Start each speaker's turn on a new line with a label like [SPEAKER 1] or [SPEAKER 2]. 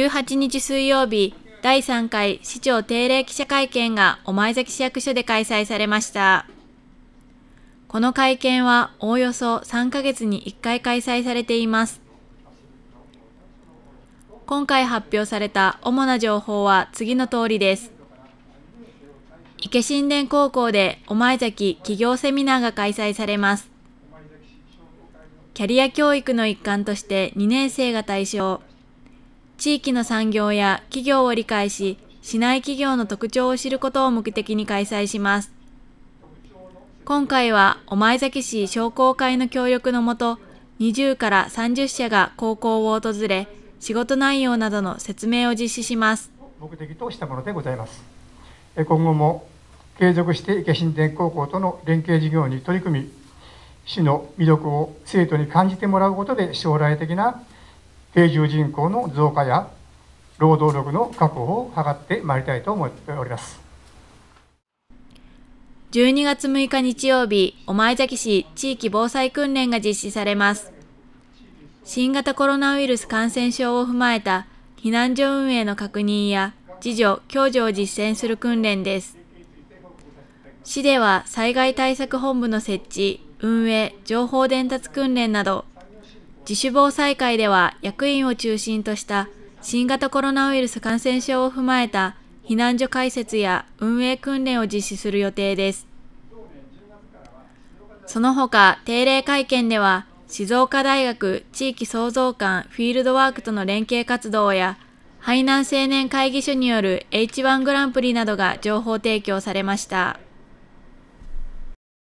[SPEAKER 1] 18日水曜日、第3回市長定例記者会見が御前崎市役所で開催されました。この会見はおおよそ3ヶ月に1回開催されています。今回発表された主な情報は次の通りです。池新田高校で御前崎企業セミナーが開催されます。キャリア教育の一環として2年生が対象。地域の産業や企業を理解し、市内企業の特徴を知ることを目的に開催します。今回は、御前崎市商工会の協力のもと、20から30社が高校を訪れ、仕事内容などの説明を実施します。
[SPEAKER 2] 目的としたものでございます。今後も継続して池新田高校との連携事業に取り組み、市の魅力を生徒に感じてもらうことで将来的な定住人口の増加や労働力の確保を図ってまいりたいと思っております。
[SPEAKER 1] 12月6日日曜日、御前崎市地域防災訓練が実施されます。新型コロナウイルス感染症を踏まえた避難所運営の確認や自助・共助を実践する訓練です。市では災害対策本部の設置、運営、情報伝達訓練など自主防災会では役員を中心とした新型コロナウイルス感染症を踏まえた避難所開設や運営訓練を実施する予定です。その他、定例会見では、静岡大学地域創造館フィールドワークとの連携活動や、海南青年会議所による H1 グランプリなどが情報提供されました。